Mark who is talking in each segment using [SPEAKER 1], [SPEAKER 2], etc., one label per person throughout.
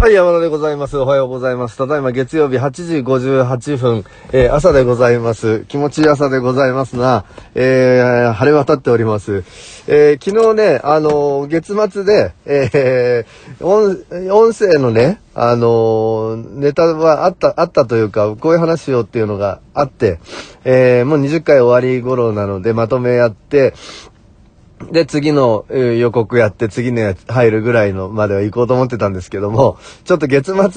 [SPEAKER 1] はい、山田でございます。おはようございます。ただいま月曜日8時58分、えー、朝でございます。気持ちいい朝でございますが、えー、晴れ渡っております。えー、昨日ね、あの月末で、え音、音声のね、あのネタはあった、あったというか、こういう話しようっていうのがあって、えもう20回終わり頃なのでまとめやって、で、次の予告やって、次のやつ入るぐらいのまでは行こうと思ってたんですけども、ちょっと月末は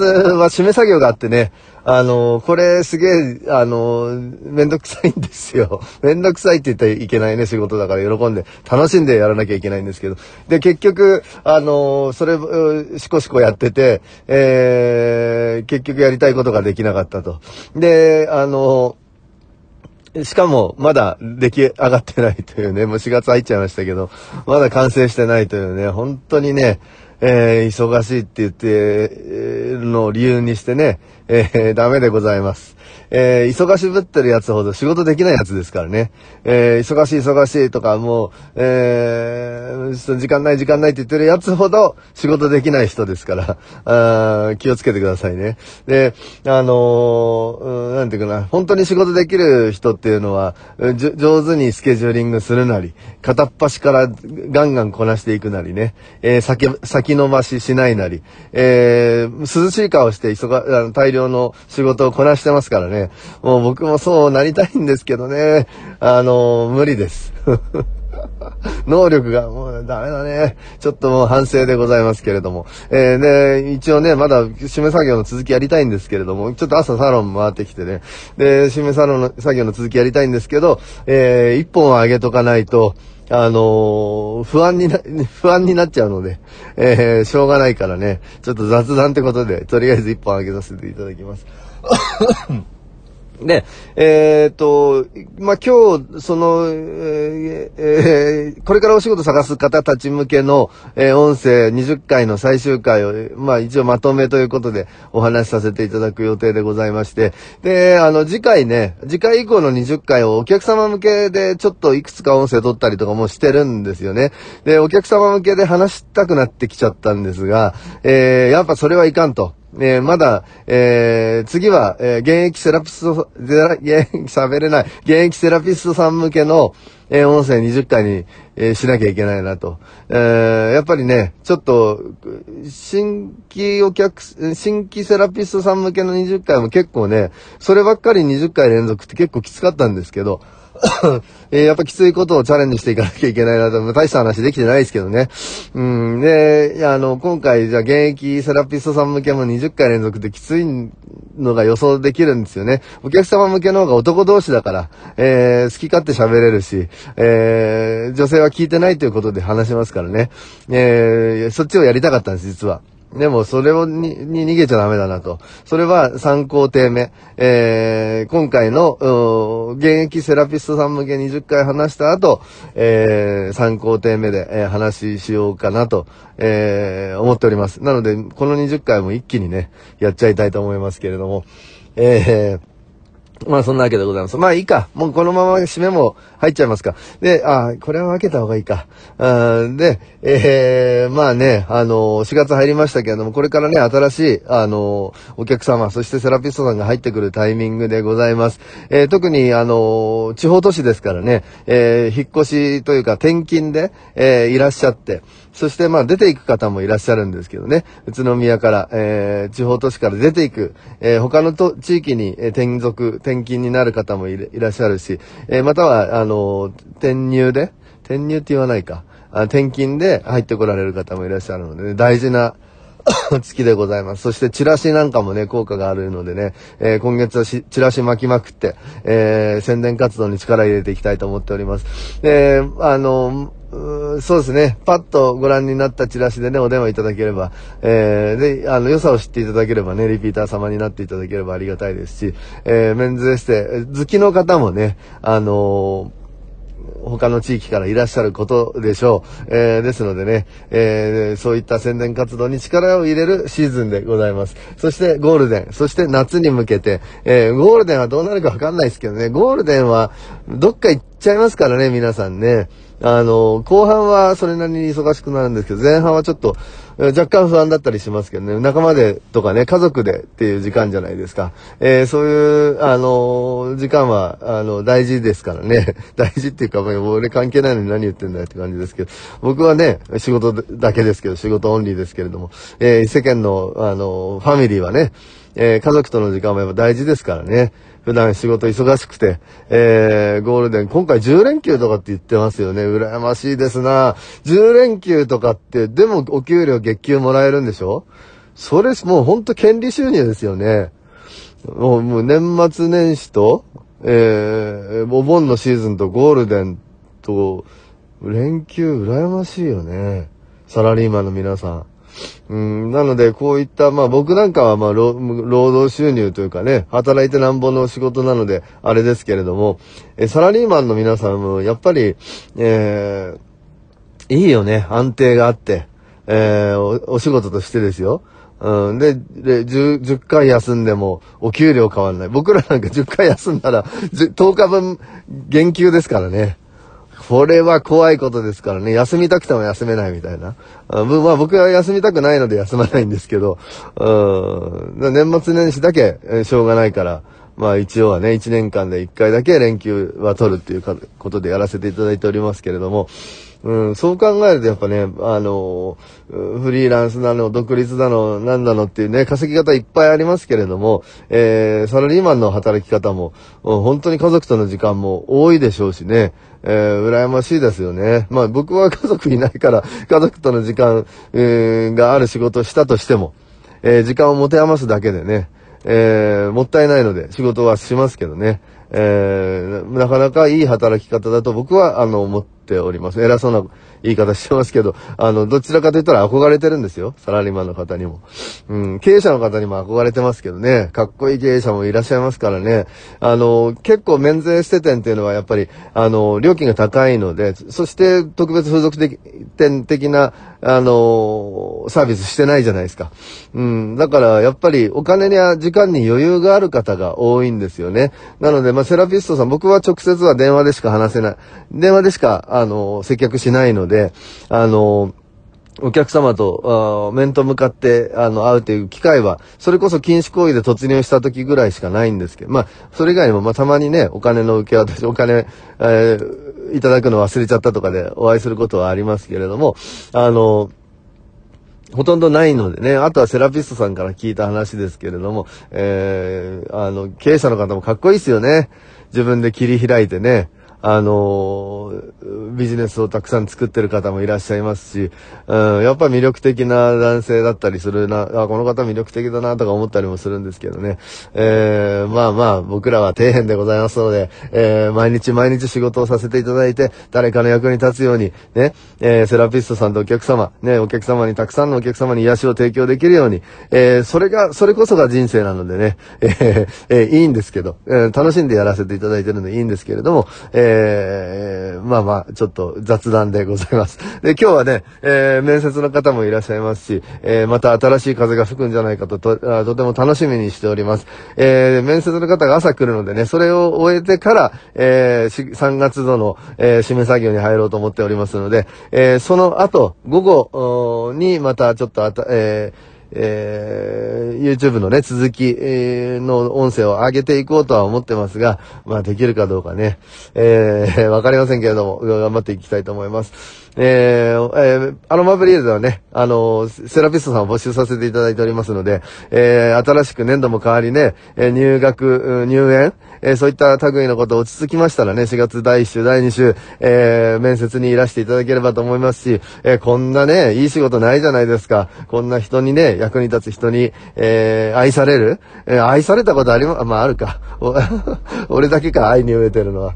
[SPEAKER 1] 締め作業があってね、あのー、これすげえ、あのー、めんどくさいんですよ。めんどくさいって言ったらいけないね、仕事だから喜んで、楽しんでやらなきゃいけないんですけど。で、結局、あのー、それ、しこしこやってて、えー、結局やりたいことができなかったと。で、あのしかも、まだ出来上がってないというね、もう4月入っちゃいましたけど、まだ完成してないというね、本当にね、えー、忙しいって言ってるのを理由にしてね、えー、ダメでございます。えー、忙しぶってるやつほど仕事できないやつですからね。えー、忙しい忙しいとか、もう、えー、時間ない時間ないって言ってるやつほど仕事できない人ですから、あ気をつけてくださいね。で、あのー、なんていうかな、本当に仕事できる人っていうのは、上手にスケジューリングするなり、片っ端からガンガンこなしていくなりね、えー、先、先延ばししないなり、えー、涼しい顔して忙、大量用の仕事をこなしてますからね。もう僕もそうなりたいんですけどね。あの、無理です。能力がもうダメだね。ちょっともう反省でございますけれども。えー、で、一応ね、まだ締め作業の続きやりたいんですけれども、ちょっと朝サロン回ってきてね。で、締めサロンの作業の続きやりたいんですけど、えー、一本上げとかないと、あのー、不安にな、不安になっちゃうので、えー、しょうがないからね、ちょっと雑談ってことで、とりあえず一本あげさせていただきます。で、えー、っと、まあ、今日、その、えーえー、これからお仕事探す方たち向けの、えー、音声20回の最終回を、まあ、一応まとめということでお話しさせていただく予定でございまして、で、あの、次回ね、次回以降の20回をお客様向けでちょっといくつか音声撮ったりとかもしてるんですよね。で、お客様向けで話したくなってきちゃったんですが、えー、やっぱそれはいかんと。えー、まだ、えー、次は、えー、現役セラピスト、喋れない、現役セラピストさん向けの、えー、音声20回に、えー、しなきゃいけないなと。えー、やっぱりね、ちょっと、新規お客、新規セラピストさん向けの20回も結構ね、そればっかり20回連続って結構きつかったんですけど、えー、やっぱきついことをチャレンジしていかなきゃいけないなと、大した話できてないですけどね。うん、で、あの、今回、じゃあ現役セラピストさん向けも20回連続できついのが予想できるんですよね。お客様向けの方が男同士だから、えー、好き勝手喋れるし、えー、女性は聞いてないということで話しますからね。えー、そっちをやりたかったんです、実は。でも、それをに、に逃げちゃダメだなと。それは参考程目。えー、今回の、現役セラピストさん向け20回話した後、えー、参考程目で、えー、話しようかなと、えー、思っております。なので、この20回も一気にね、やっちゃいたいと思いますけれども、えー、まあそんなわけでございます。まあいいか。もうこのまま締めも入っちゃいますか。で、あこれは分けた方がいいか。あで、えー、まあね、あのー、4月入りましたけれども、これからね、新しい、あのー、お客様、そしてセラピストさんが入ってくるタイミングでございます。えー、特に、あの地方都市ですからね、え引っ越しというか転勤で、えいらっしゃって、そしてまあ出ていく方もいらっしゃるんですけどね、宇都宮から、え地方都市から出ていく、え他のと地域にえ転属、転転勤になる方もいらっしゃるし、えー、または、あの、転入で、転入って言わないか、あ転勤で入ってこられる方もいらっしゃるので、ね、大事な、月でございます。そしてチラシなんかもね、効果があるのでね、えー、今月はチラシ巻きまくって、えー、宣伝活動に力入れていきたいと思っております。えー、あの、そうですね。パッとご覧になったチラシでね、お電話いただければ、えー、で、あの、良さを知っていただければね、リピーター様になっていただければありがたいですし、えー、メンズエステ、好きの方もね、あのー他の地域からいらっしゃることでしょう。えー、ですのでね、えー、そういった宣伝活動に力を入れるシーズンでございます。そしてゴールデン、そして夏に向けて、えー、ゴールデンはどうなるかわかんないですけどね、ゴールデンはどっか行っちゃいますからね、皆さんね。あの、後半はそれなりに忙しくなるんですけど、前半はちょっと、若干不安だったりしますけどね、仲間でとかね、家族でっていう時間じゃないですか。えー、そういう、あの、時間は、あの、大事ですからね。大事っていうか、俺関係ないのに何言ってんだよって感じですけど、僕はね、仕事だけですけど、仕事オンリーですけれども、えー、世間の、あの、ファミリーはね、えー、家族との時間もやっぱ大事ですからね。普段仕事忙しくて、えー、ゴールデン、今回10連休とかって言ってますよね。羨ましいですな10連休とかって、でもお給料月給もらえるんでしょそれ、もうほんと権利収入ですよね。もう、もう年末年始と、えー、お盆のシーズンとゴールデンと、連休羨ましいよね。サラリーマンの皆さん。うん、なので、こういった、まあ僕なんかは、まあ労、労働収入というかね、働いてなんぼの仕事なので、あれですけれども、え、サラリーマンの皆さんも、やっぱり、えー、いいよね、安定があって、えー、お、お仕事としてですよ。うん、で、で10、10回休んでも、お給料変わらない。僕らなんか10回休んだら10、10日分、減給ですからね。これは怖いことですからね、休みたくても休めないみたいな。あまあ僕は休みたくないので休まないんですけど、うん、年末年始だけしょうがないから、まあ一応はね、1年間で1回だけ連休は取るっていうことでやらせていただいておりますけれども、うん、そう考えるとやっぱね、あの、フリーランスなの、独立なの、なんなのっていうね、稼ぎ方いっぱいありますけれども、えー、サラリーマンの働き方も、本当に家族との時間も多いでしょうしね、えー、羨ましいですよね。まあ僕は家族いないから、家族との時間、えー、がある仕事をしたとしても、えー、時間を持て余すだけでね、えー、もったいないので仕事はしますけどね、えー、なかなかいい働き方だと僕は、あの、思ってっております。偉そうな言い方してますけど、あの、どちらかと言ったら憧れてるんですよ。サラリーマンの方にも。うん、経営者の方にも憧れてますけどね、かっこいい経営者もいらっしゃいますからね、あの、結構免税指て店っていうのはやっぱり、あの、料金が高いので、そして特別付属的店的な、あの、サービスしてないじゃないですか。うん、だからやっぱりお金には時間に余裕がある方が多いんですよね。なので、まあ、セラピストさん、僕は直接は電話でしか話せない、電話でしか、あの、接客しないので、で、あの、お客様と、面と向かって、あの、会うという機会は、それこそ禁止行為で突入した時ぐらいしかないんですけど、まあ、それ以外にも、まあ、たまにね、お金の受け渡し、お金、えー、いただくの忘れちゃったとかでお会いすることはありますけれども、あの、ほとんどないのでね、あとはセラピストさんから聞いた話ですけれども、えー、あの、経営者の方もかっこいいですよね。自分で切り開いてね。あのー、ビジネスをたくさん作ってる方もいらっしゃいますし、うん、やっぱ魅力的な男性だったりするな、あ、この方魅力的だなとか思ったりもするんですけどね。えー、まあまあ、僕らは底辺でございますので、えー、毎日毎日仕事をさせていただいて、誰かの役に立つように、ね、えー、セラピストさんとお客様、ね、お客様にたくさんのお客様に癒しを提供できるように、えー、それが、それこそが人生なのでね、えー、えー、いいんですけど、えー、楽しんでやらせていただいてるのでいいんですけれども、えーえー、まあまあ、ちょっと雑談でございます。で、今日はね、えー、面接の方もいらっしゃいますし、えー、また新しい風が吹くんじゃないかと、と、とても楽しみにしております。えー、面接の方が朝来るのでね、それを終えてから、えー、3月度の、えー、締め作業に入ろうと思っておりますので、えー、その後、午後にまたちょっとあた、えー、えー、YouTube のね、続き、えー、の音声を上げていこうとは思ってますが、まあできるかどうかね、えー、わかりませんけれども、頑張っていきたいと思います。えー、えー、アロマブリエーではね、あのセラピストさんを募集させていただいておりますので、えー、新しく年度も変わりね、入学、入園、えー、そういった類のこと落ち着きましたらね、4月第1週、第2週、えー、面接にいらしていただければと思いますし、えー、こんなね、いい仕事ないじゃないですか。こんな人にね、役に立つ人に、え愛される、え愛されたことありま、まあ、あるか。俺だけか、愛に飢えてるのは。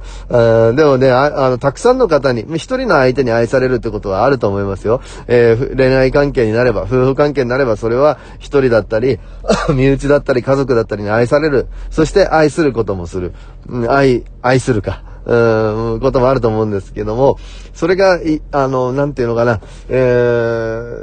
[SPEAKER 1] うん、でもねあ、あの、たくさんの方に、一人の相手に愛されるってことはあると思いますよ。え恋愛関係になれば、夫婦関係になれば、それは一人だったり、身内だったり、家族だったりに愛される。そして愛することもする。する、愛、愛するか、うん、こともあると思うんですけども、それが、い、あの、なんていうのかな、え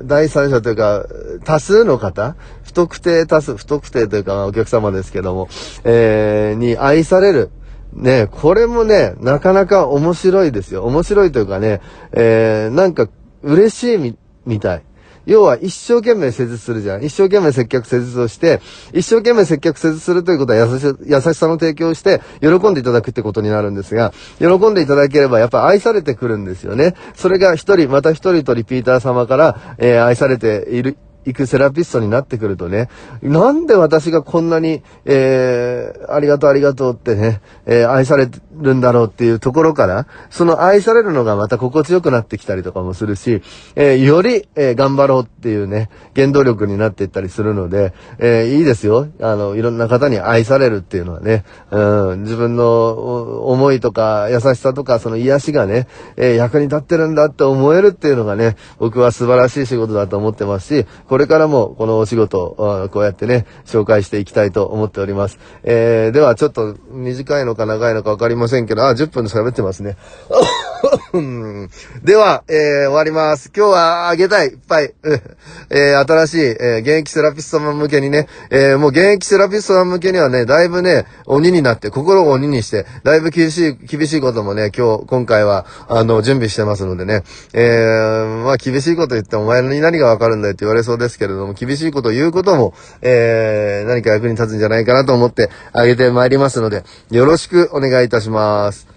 [SPEAKER 1] ー、第三者というか、多数の方、不特定多数、不特定というか、お客様ですけども、えー、に愛される、ね、これもね、なかなか面白いですよ。面白いというかね、えー、なんか嬉しいみ、みたい。要は一生懸命施術するじゃん。一生懸命接客施術をして、一生懸命接客施術するということは優し優しさの提供をして、喜んでいただくってことになるんですが、喜んでいただければやっぱ愛されてくるんですよね。それが一人、また一人とリピーター様から、えー、愛されている、行くセラピストになってくるとね、なんで私がこんなに、えー、ありがとうありがとうってね、えー、愛されるんだろうっていうところから、その愛されるのがまた心地よくなってきたりとかもするし、えー、より、えー、頑張ろうっていうね、原動力になっていったりするので、えー、いいですよ。あの、いろんな方に愛されるっていうのはね、うん、自分の思いとか優しさとかその癒しがね、えー、役に立ってるんだって思えるっていうのがね、僕は素晴らしい仕事だと思ってますし、これからもこのお仕事、をこうやってね、紹介していきたいと思っております。えー、ではちょっと短いのか長いのかわかりませんけど、あ、10分で喋ってますね。では、えー、終わります。今日はあげたい、いっぱい。えー、新しい、えー、現役セラピスト様向けにね、えー、もう現役セラピスト様向けにはね、だいぶね、鬼になって、心を鬼にして、だいぶ厳しい、厳しいこともね、今日、今回は、あの、準備してますのでね、えー、まあ、厳しいこと言ってお前に何がわかるんだよって言われそうですけれども、厳しいこと言うことも、えー、何か役に立つんじゃないかなと思ってあげてまいりますので、よろしくお願いいたします。